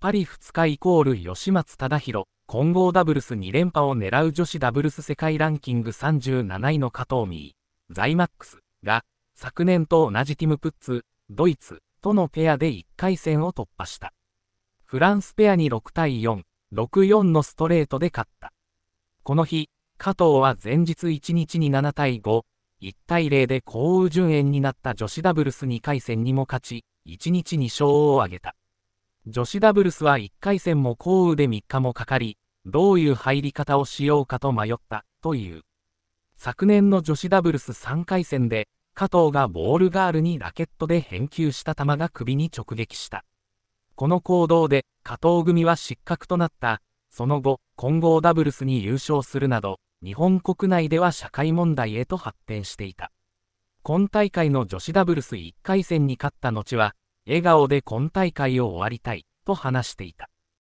パリ2日イコール吉松忠宏、混合ダブルス2連覇を狙う女子ダブルス世界ランキング37位の加藤美ー、ザイマックスが、昨年と同じティムプッツ、ドイツとのペアで1回戦を突破した。フランスペアに6対4、6-4のストレートで勝った。この日、加藤は前日1日に7対5、1対0で幸運順延になった女子ダブルス2回戦にも勝ち、1日2勝を挙げた。女子ダブルスは1回戦も降雨で3日もかかり、どういう入り方をしようかと迷ったという。昨年の女子ダブルス3回戦で、加藤がボールガールにラケットで返球した球が首に直撃した。この行動で加藤組は失格となった。その後、混合ダブルスに優勝するなど、日本国内では社会問題へと発展していた。今大会の女子ダブルス1回戦に勝った後は、笑顔で今大会を終わりたいと話していた。